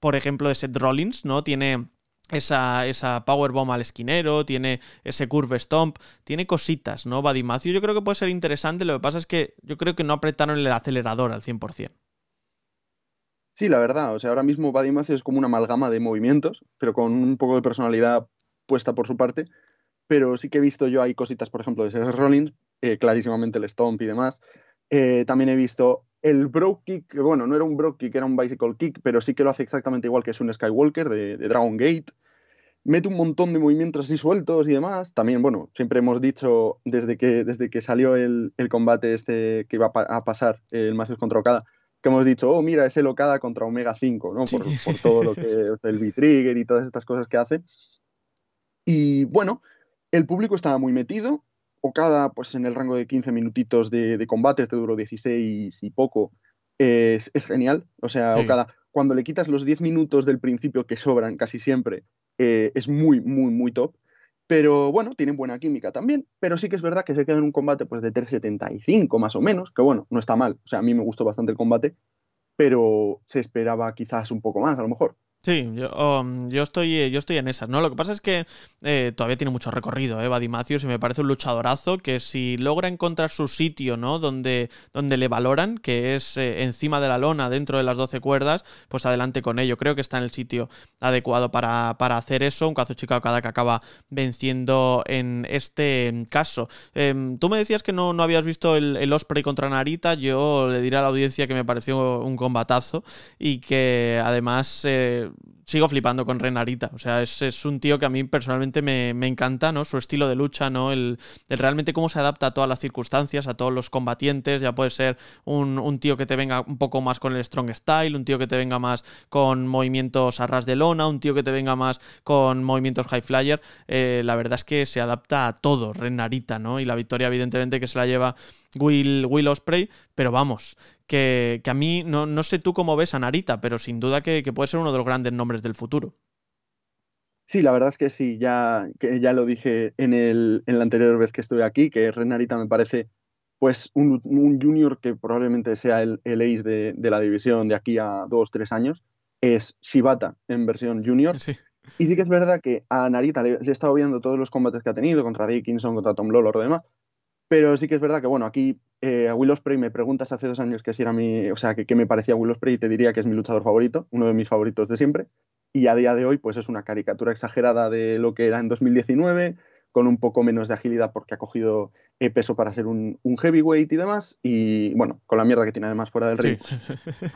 por ejemplo, de Seth Rollins, ¿no? Tiene esa, esa powerbomb al esquinero, tiene ese curve stomp, tiene cositas, ¿no? Badimacio yo creo que puede ser interesante, lo que pasa es que yo creo que no apretaron el acelerador al 100%. Sí, la verdad, o sea, ahora mismo Badimacio es como una amalgama de movimientos, pero con un poco de personalidad puesta por su parte, pero sí que he visto yo hay cositas, por ejemplo, de Seth Rollins, eh, clarísimamente el stomp y demás. Eh, también he visto el bro kick, bueno, no era un bro kick, era un bicycle kick, pero sí que lo hace exactamente igual que es un Skywalker de, Dragon Gate. Mete un montón de movimientos así sueltos y demás. También, bueno, siempre hemos dicho desde que, desde que salió el, combate este que iba a pasar, el Masters contra Okada, que hemos dicho, oh, mira, es el Okada contra Omega 5, ¿no? Por, todo lo que el B-Trigger y todas estas cosas que hace. Y bueno, el público estaba muy metido, cada pues en el rango de 15 minutitos de, de combates, te duro 16 y poco, es, genial. O sea, Ocada, cuando le quitas los 10 minutos del principio que sobran casi siempre, eh, es muy, muy, muy top. Pero bueno, tienen buena química también, pero sí que es verdad que se queda en un combate pues, de 3.75 más o menos, que bueno, no está mal. O sea, a mí me gustó bastante el combate, pero se esperaba quizás un poco más a lo mejor. Sí, yo, um, yo, estoy, yo estoy en esas, ¿no? Lo que pasa es que eh, todavía tiene mucho recorrido, ¿eh? Buddy y me parece un luchadorazo que si logra encontrar su sitio, ¿no? Donde, donde le valoran, que es eh, encima de la lona, dentro de las 12 cuerdas, pues adelante con ello. Creo que está en el sitio adecuado para, hacer eso. Un chico cada que acaba venciendo en este em, caso. Em, tú me decías que no, habías visto el, el Osprey contra Narita. Yo le diré a la audiencia que me pareció un combatazo y que además eh, sigo flipando con Renarita. O sea, es, un tío que a mí personalmente me, encanta, ¿no? Su estilo de lucha, ¿no? El, realmente cómo se adapta a todas las circunstancias, a todos los combatientes. Ya puede ser un, tío que te venga un poco más con el strong style, un tío que te venga más con movimientos a ras de lona, un tío que te venga más con movimientos high flyer. Eh, la verdad es que se adapta a todo, Renarita, ¿no? Y la victoria, evidentemente, que se la lleva Will, Will Osprey, pero vamos, que, a mí no, sé tú cómo ves a Narita, pero sin duda que, puede ser uno de los grandes nombres del futuro. Sí, la verdad es que sí, ya, que ya lo dije en, el, la anterior vez que estuve aquí, que Narita me parece pues un, junior que probablemente sea el, el ace de, la división de aquí a dos, tres años. Es Shibata en versión junior. Sí. Y sí que es verdad que a Narita le, he estado viendo todos los combates que ha tenido contra Dickinson, contra Tom Lolo, y demás, pero sí que es verdad que, bueno, aquí eh, a Will Osprey me preguntas hace dos años que si era mi, o sea, que, me parecía Will Osprey y te diría que es mi luchador favorito, uno de mis favoritos de siempre. Y a día de hoy, pues es una caricatura exagerada de lo que era en 2019, con un poco menos de agilidad porque ha cogido eh, peso para ser un, heavyweight y demás. Y bueno, con la mierda que tiene además fuera del ring. Te pues,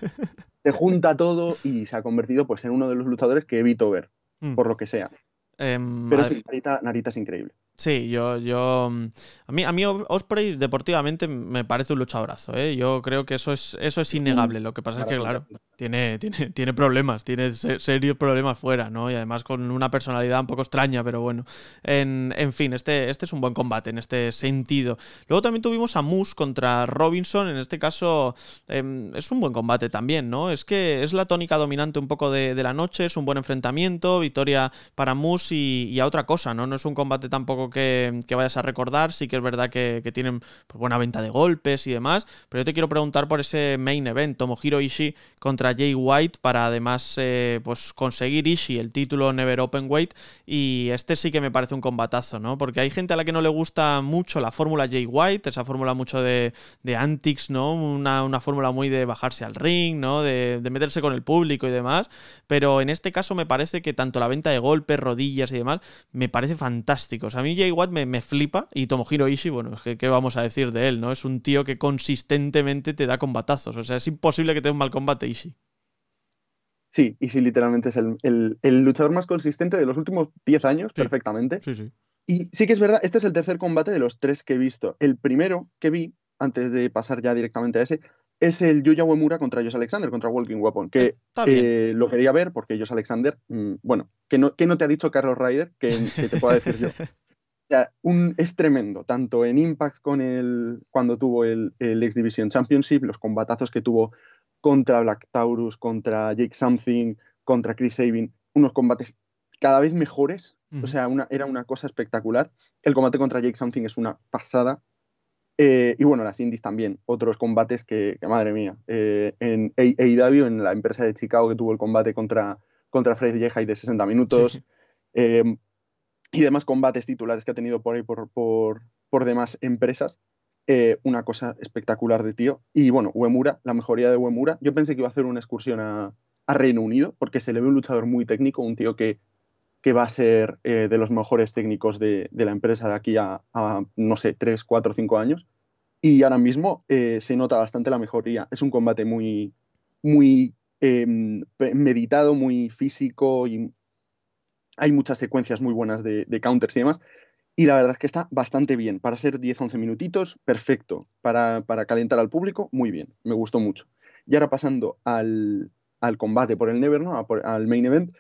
Se junta todo y se ha convertido pues en uno de los luchadores que evito ver, mm. por lo que sea. Em, Pero sí, Narita, Narita es increíble. Sí, yo, yo. Mm, a mí, a mí Osprey deportivamente me parece un luchabrazo, ¿eh? Yo creo que eso es, eso es innegable. Lo que pasa es que, claro, tiene, tiene, tiene problemas, tiene serios problemas fuera, ¿no? Y además con una personalidad un poco extraña, pero bueno. En, fin, este, este es un buen combate en este sentido. Luego también tuvimos a Moose contra Robinson, en este caso em, es un buen combate también, ¿no? Es que es la tónica dominante un poco de, la noche, es un buen enfrentamiento, victoria para Moose y, a otra cosa, ¿no? No es un combate tampoco que, vayas a recordar. Sí que es verdad que, tienen pues, buena venta de golpes y demás. Pero yo te quiero preguntar por ese main event, Tomohiro Ishii contra Jay White, para además eh, pues conseguir Ishii el título Never Open Weight. Y este sí que me parece un combatazo, ¿no? Porque hay gente a la que no le gusta mucho la fórmula Jay White, esa fórmula mucho de, antics, ¿no? Una, fórmula muy de bajarse al ring, ¿no? De, de meterse con el público y demás. Pero en este caso me parece que tanto la venta de golpes, rodillas y demás, me parece fantástico. O sea, a mí J. me, me flipa y Tomohiro Ishii, bueno, es que qué vamos a decir de él, ¿no? Es un tío que consistentemente te da combatazos, o sea, es imposible que te un mal combate Ishii. Sí, Ishii literalmente es el, luchador más consistente de los últimos 10 años, perfectamente. Sí, sí. Y sí que es verdad, este es el tercer combate de los tres que he visto. El primero que vi, antes de pasar ya directamente a ese, es el Yuya Uemura contra Josh Alexander, contra Walking Weapon, que eh, lo quería ver porque Josh Alexander, mm, bueno, que no, te ha dicho Carlos Ryder que, que te pueda decir yo. [LAUGHS] un, es tremendo, tanto en Impact con el, cuando tuvo el, X Division Championship, los combatazos que tuvo contra Black Taurus, contra Jake Something, contra Chris Sabin, unos combates cada vez mejores. O sea, era una cosa espectacular. El combate contra Jake Something es una pasada. Eh, y bueno, las indies también, otros combates que, madre mía, eh, en AEW, en la empresa de Chicago que tuvo el combate contra, contra Fred Yeha de 60 minutos, eh, y demás combates titulares que ha tenido por ahí por, por, por demás empresas. Eh, una cosa espectacular de tío. Y bueno, Uemura, la mejoría de Uemura. Yo pensé que iba a hacer una excursión a, a Reino Unido, porque se le ve un luchador muy técnico, un tío que, que va a ser eh, de los mejores técnicos de, de la empresa de aquí a, no sé, 3, 4, 5 años. Y ahora mismo eh, se nota bastante la mejoría. Es un combate muy, muy em, meditado, muy físico y hay muchas secuencias muy buenas de, counters y demás. Y la verdad es que está bastante bien. Para ser 10-11 minutitos, perfecto. Para, calentar al público, muy bien. Me gustó mucho. Y ahora pasando al, combate por el Never, ¿no? al main event.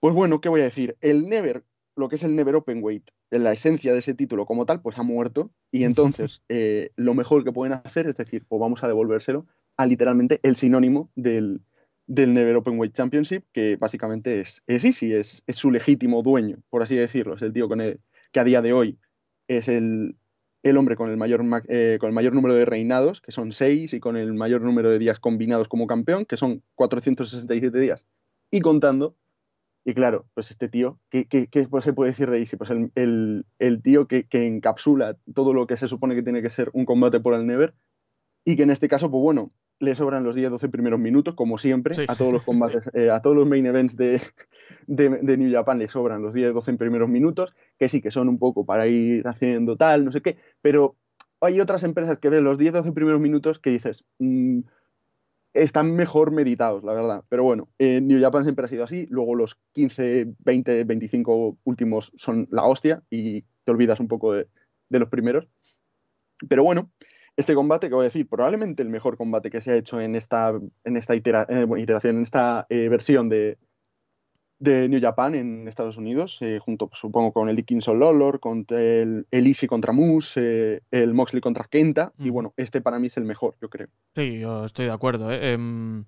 Pues bueno, ¿qué voy a decir? El Never, lo que es el Never Open Weight, la esencia de ese título como tal, pues ha muerto. Y entonces [LAUGHS] eh, lo mejor que pueden hacer es decir, o vamos a devolvérselo a literalmente el sinónimo del, del Never Open Weight Championship, que básicamente es, es Easy, es, su legítimo dueño, por así decirlo. Es el tío con el, que a día de hoy es el, hombre con el, mayor, eh, con el mayor número de reinados, que son seis, y con el mayor número de días combinados como campeón, que son 467 días, y contando. Y claro, pues este tío, ¿qué, qué, pues se puede decir de Easy? Pues el, tío que, que, encapsula todo lo que se supone que tiene que ser un combate por el Never, y que en este caso, pues bueno, le sobran los 10-12 primeros minutos, como siempre, a todos los [LAUGHS] combates, eh, a todos los main events de, New Japan le sobran los 10-12 primeros minutos, que sí que son un poco para ir haciendo tal, no sé qué, pero hay otras empresas que ven los 10-12 primeros minutos que dices, mm, están mejor meditados, la verdad. Pero bueno, en New Japan siempre ha sido así, luego los 15, 20, 25 últimos son la hostia y te olvidas un poco de, de los primeros. Pero bueno, este combate que voy a decir, probablemente el mejor combate que se ha hecho en esta, en esta eh, iteración, en esta eh, versión de, New Japan en Estados Unidos, eh, junto supongo con el Dickinson lollor con el, el contra Moose, el Moxley contra Kenta, y bueno, este para mí es el mejor, yo creo. Sí, yo estoy de acuerdo. Em,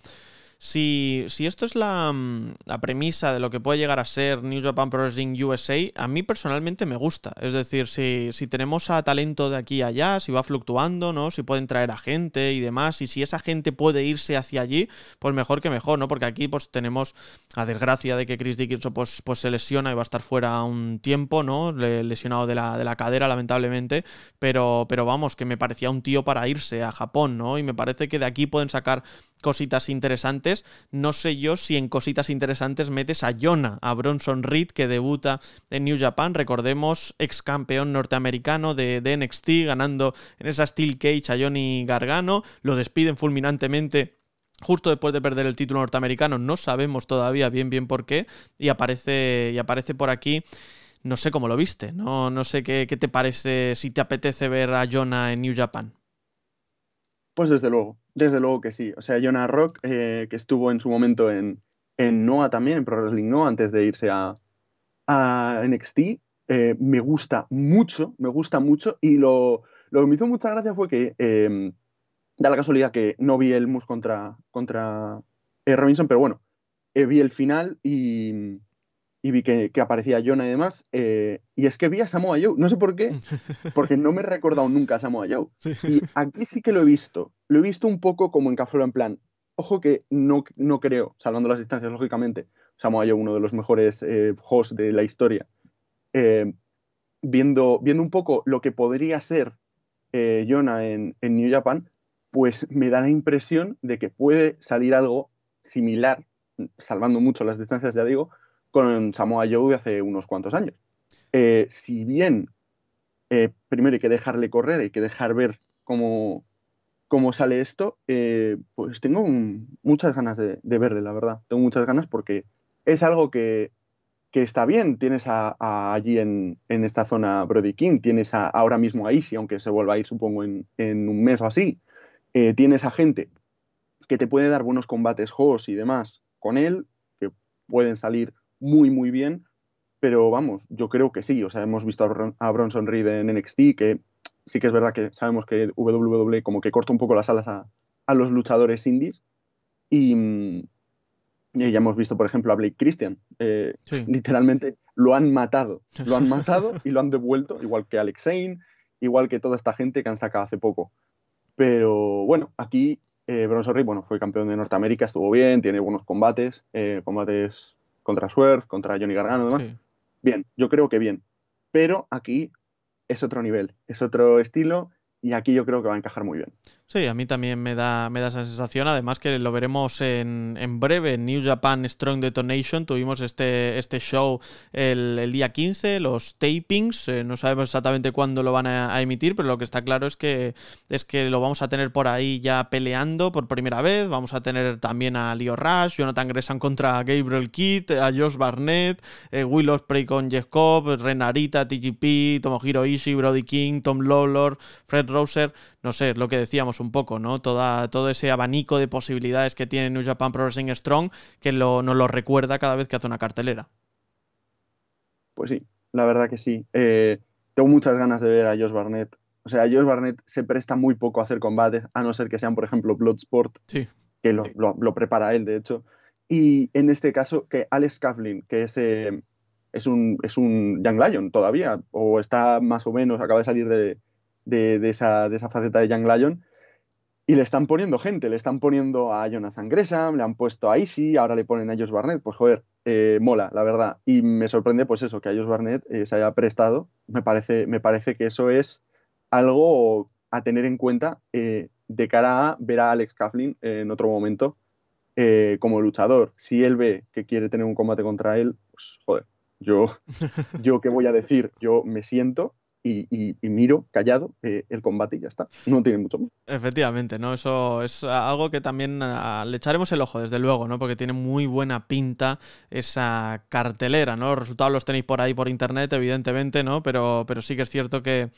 si, esto es mm, la, premisa de lo que puede llegar a ser New Japan Pro Wrestling USA, a mí personalmente me gusta. Es decir, si, si tenemos a talento de aquí allá, si va fluctuando, ¿no? Si pueden traer a gente y demás, y si esa gente puede irse hacia allí, pues mejor que mejor, ¿no? Porque aquí pues tenemos la desgracia de que Chris Dickinson pues, pues se lesiona y va a estar fuera un tiempo, ¿no? Lesionado de la, cadera, lamentablemente, pero, pero vamos, que me parecía un tío para irse a Japón, ¿no? Y me parece que de aquí pueden sacar cositas interesantes. No sé yo si en cositas interesantes metes a Jonah, a Bronson Reed, que debuta en New Japan, recordemos, ex campeón norteamericano de, NXT, ganando en esa Steel Cage a Johnny Gargano, lo despiden fulminantemente justo después de perder el título norteamericano, no sabemos todavía bien bien por qué, y aparece, y aparece por aquí. No sé cómo lo viste, no, no sé qué, qué te parece, si te apetece ver a Jonah en New Japan. Pues desde luego, desde luego que sí. O sea, Jonah Rock, eh, que estuvo en su momento en, en NOAH también, en Pro Wrestling NOAH, antes de irse a, NXT, eh, me gusta mucho, me gusta mucho. Y lo, que me hizo mucha gracia fue que, em, da la casualidad que no vi el Mus contra, contra eh, Robinson, pero bueno, vi el final y y vi que, aparecía Jonah y demás. Eh, y es que vi a Samoa Joe, no sé por qué, [LAUGHS] porque no me he recordado nunca a Samoa Joe. Y aquí sí que lo he visto. Lo he visto un poco como en en plan. Ojo que no, no creo, salvando las distancias lógicamente, Samoa Joe, uno de los mejores eh, hosts de la historia, eh, viendo, viendo un poco lo que podría ser Jonah en New Japan, pues me da la impresión de que puede salir algo similar, salvando mucho las distancias, ya digo, con Samoa Joe hace unos cuantos años. Eh, si bien eh, primero hay que dejarle correr, hay que dejar ver cómo, cómo sale esto, eh, pues tengo muchas ganas de, verle, la verdad. Tengo muchas ganas porque es algo que, está bien. Tienes allí en, esta zona Brody King, tienes ahora mismo a Easy, aunque se vuelva a ir supongo en, un mes o así. tienes a gente que te puede dar buenos combates, juegos y demás con él, que pueden salir muy, muy bien, pero vamos, yo creo que sí. O sea, hemos visto a, Bronson Reed en NXT, que sí que es verdad que sabemos que WWE como que corta un poco las alas a, los luchadores indies. Y, ya hemos visto, por ejemplo, a Blake Christian. Eh, [LAUGHS] literalmente lo han matado. Lo han [LAUGHS] matado y lo han devuelto, igual que Alex Zane, igual que toda esta gente que han sacado hace poco. Pero bueno, aquí eh, Bronson Reed, bueno, fue campeón de Norteamérica, estuvo bien, tiene buenos combates, eh, combates contra Swerve, contra Johnny Gargano y demás. Bien, yo creo que bien. Pero aquí es otro nivel, es otro estilo y aquí yo creo que va a encajar muy bien. Sí, a mí también me da, me da esa sensación. Además que lo veremos en, en breve en New Japan Strong Detonation. Tuvimos este, este show el, día 15, los tapings. Eh, no sabemos exactamente cuándo lo van a, emitir, pero lo que está claro es que, es que lo vamos a tener por ahí ya peleando por primera vez. Vamos a tener también a Leo Rush, Jonathan Gresham contra Gabriel Kidd, a Josh Barnett, Willow eh, Will Ospreay con Jacob, Cobb, Renarita, TGP, Tomohiro Ishii, Brody King, Tom Lawlor, Fred Roser no sé, lo que decíamos un poco, ¿no? Toda, todo ese abanico de posibilidades que tiene New Japan Pro Wrestling Strong que nos lo recuerda cada vez que hace una cartelera. Pues sí, la verdad que sí. Eh, tengo muchas ganas de ver a Josh Barnett. O sea, Josh Barnett se presta muy poco a hacer combates, a no ser que sean, por ejemplo, Bloodsport, sí. que lo, prepara él, de hecho. Y en este caso, que Alex Coughlin, que es, eh, es, un, es un Young Lion todavía, o está más o menos, acaba de salir de, de, esa, de esa faceta de Young Lion. Y le están poniendo gente, le están poniendo a Jonathan Gresham, le han puesto a Issy, ahora le ponen a Josh Barnett. Pues joder, eh, mola, la verdad. Y me sorprende, pues eso, que a Josh Barnett eh, se haya prestado. Me parece, me parece que eso es algo a tener en cuenta eh, de cara a ver a Alex Kaplan en otro momento como luchador. Si él ve que quiere tener un combate contra él, pues joder, yo, [LAUGHS] yo qué voy a decir, yo me siento y, miro callado eh, el combate y ya está. No tiene mucho más. Efectivamente, ¿no? Eso es algo que también ah, le echaremos el ojo, desde luego, ¿no? Porque tiene muy buena pinta esa cartelera, ¿no? Los resultados los tenéis por ahí por internet, evidentemente, ¿no? Pero, pero sí que es cierto que,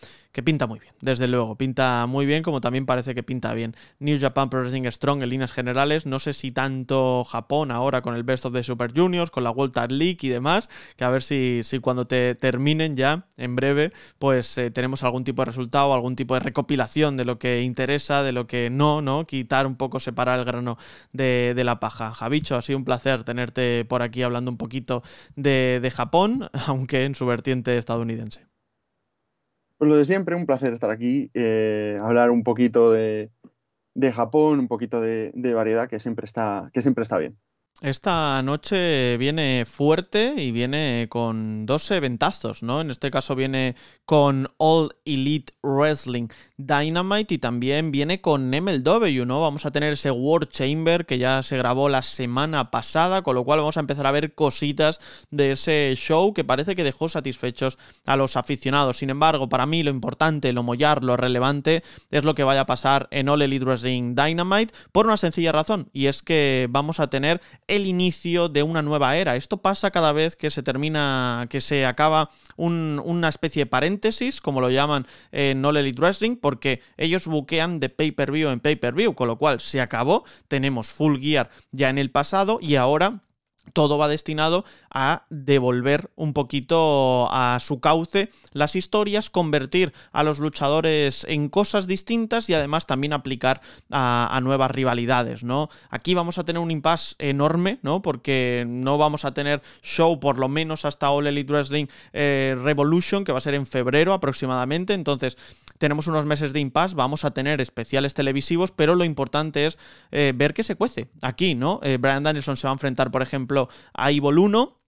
pinta muy bien, desde luego. Pinta muy bien, como también parece que pinta bien. New Japan Pro Wrestling Strong en líneas generales. No sé si tanto Japón ahora con el Best of the Super Juniors, con la World Tag League y demás, que a ver si, si cuando te terminen ya, en breve, pues pues eh, tenemos algún tipo de resultado, algún tipo de recopilación de lo que interesa, de lo que no, ¿no? Quitar un poco, separar el grano de, la paja. Javicho, ha sido un placer tenerte por aquí hablando un poquito de, Japón, [LAUGHS] aunque en su vertiente estadounidense. Pues lo de siempre, un placer estar aquí, eh, hablar un poquito de, Japón, un poquito de, de variedad que siempre está, que siempre está bien. Esta noche viene fuerte y viene con dos ventazos, ¿no? En este caso viene con All Elite Wrestling Dynamite y también viene con MLW, ¿no? Vamos a tener ese War Chamber que ya se grabó la semana pasada, con lo cual vamos a empezar a ver cositas de ese show que parece que dejó satisfechos a los aficionados. Sin embargo, para mí lo importante, lo mollar, lo relevante es lo que vaya a pasar en All Elite Wrestling Dynamite por una sencilla razón y es que vamos a tener el inicio de una nueva era. Esto pasa cada vez que se termina, que se acaba una especie de paréntesis, como lo llaman en All Elite Wrestling, porque ellos buquean de pay-per-view en pay-per-view, con lo cual se acabó, tenemos Full Gear ya en el pasado y ahora todo va destinado a devolver un poquito a su cauce las historias, convertir a los luchadores en cosas distintas y además también aplicar a, nuevas rivalidades, ¿no? Aquí vamos a tener un impasse enorme, ¿no? Porque no vamos a tener show por lo menos hasta All Elite Wrestling eh, Revolution, que va a ser en febrero aproximadamente, entonces tenemos unos meses de impasse, vamos a tener especiales televisivos, pero lo importante es eh, ver qué se cuece aquí, ¿no? Eh, Brian Danielson se va a enfrentar, por ejemplo, a Evil 1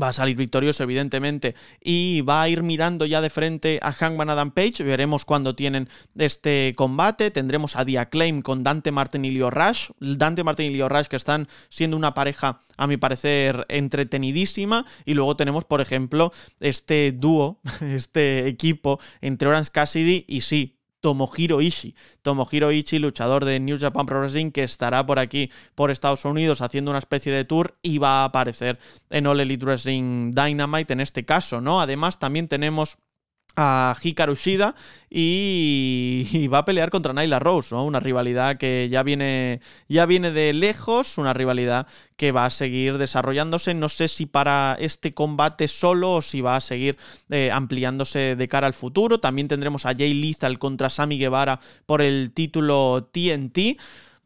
Va a salir victorioso, evidentemente, y va a ir mirando ya de frente a Hangman Adam Page. Veremos cuándo tienen este combate. Tendremos a Dia Claim con Dante Martin y Leo Rush. Dante Martin y Leo Rush que están siendo una pareja, a mi parecer, entretenidísima. Y luego tenemos, por ejemplo, este dúo, [LAUGHS] este equipo entre Orange Cassidy y sí, Tomohiro Ishii. Tomohiro Ishii, luchador de New Japan Pro Wrestling, que estará por aquí, por Estados Unidos, haciendo una especie de tour y va a aparecer en All Elite Wrestling Dynamite en este caso, ¿no? Además, también tenemos a Hikaru Shida y, va a pelear contra Nyla Rose, ¿no? Una rivalidad que ya viene, ya viene de lejos, una rivalidad que va a seguir desarrollándose. No sé si para este combate solo o si va a seguir eh, ampliándose de cara al futuro. También tendremos a Jay Lizal contra Sami Guevara por el título TNT.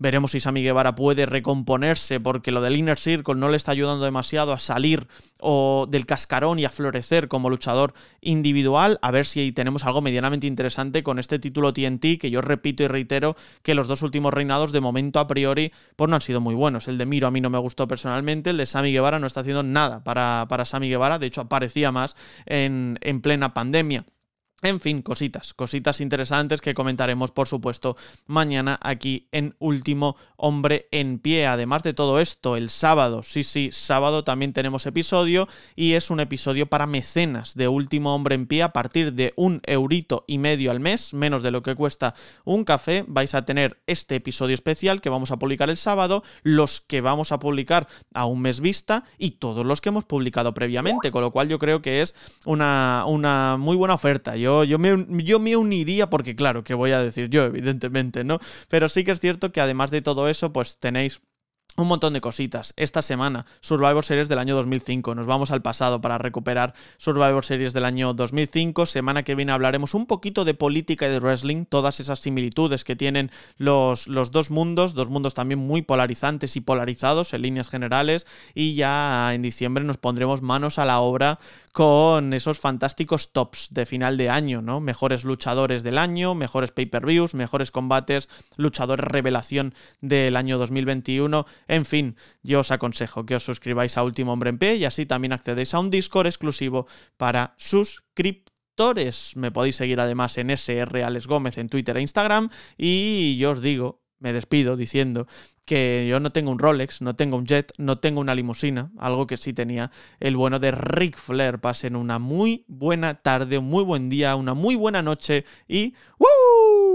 Veremos si Sami Guevara puede recomponerse porque lo del Inner Circle no le está ayudando demasiado a salir o del cascarón y a florecer como luchador individual. A ver si ahí tenemos algo medianamente interesante con este título TNT que yo repito y reitero que los dos últimos reinados de momento a priori pues no han sido muy buenos. El de Miro a mí no me gustó personalmente, el de Sammy Guevara no está haciendo nada para, para Sammy Guevara, de hecho aparecía más en, en plena pandemia. En fin, cositas, cositas interesantes que comentaremos, por supuesto, mañana aquí en Último Hombre en Pie. Además de todo esto, el sábado, sí, sí, sábado también tenemos episodio y es un episodio para mecenas de Último Hombre en Pie a partir de un eurito y medio al mes, menos de lo que cuesta un café. Vais a tener este episodio especial que vamos a publicar el sábado, los que vamos a publicar a un mes vista y todos los que hemos publicado previamente, con lo cual yo creo que es una, muy buena oferta. Yo yo, me, me uniría porque claro, que voy a decir yo, evidentemente, ¿no? Pero sí que es cierto que además de todo eso, pues tenéis un montón de cositas. Esta semana, Survivor Series del año 2005. Nos vamos al pasado para recuperar Survivor Series del año 2005. Semana que viene hablaremos un poquito de política y de wrestling, todas esas similitudes que tienen los, los dos mundos, dos mundos también muy polarizantes y polarizados en líneas generales. Y ya en diciembre nos pondremos manos a la obra con esos fantásticos tops de final de año, ¿no? Mejores luchadores del año, mejores pay-per-views, mejores combates, luchadores revelación del año 2021 en fin, yo os aconsejo que os suscribáis a Último Hombre en P y así también accedéis a un Discord exclusivo para suscriptores. Me podéis seguir además en SR Alex Gómez en Twitter e Instagram. Y yo os digo, me despido diciendo que yo no tengo un Rolex, no tengo un jet, no tengo una limusina, algo que sí tenía el bueno de Rick Flair. Pasen una muy buena tarde, un muy buen día, una muy buena noche y ¡Woo!